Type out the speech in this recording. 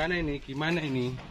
gimana ini? Gimana ini?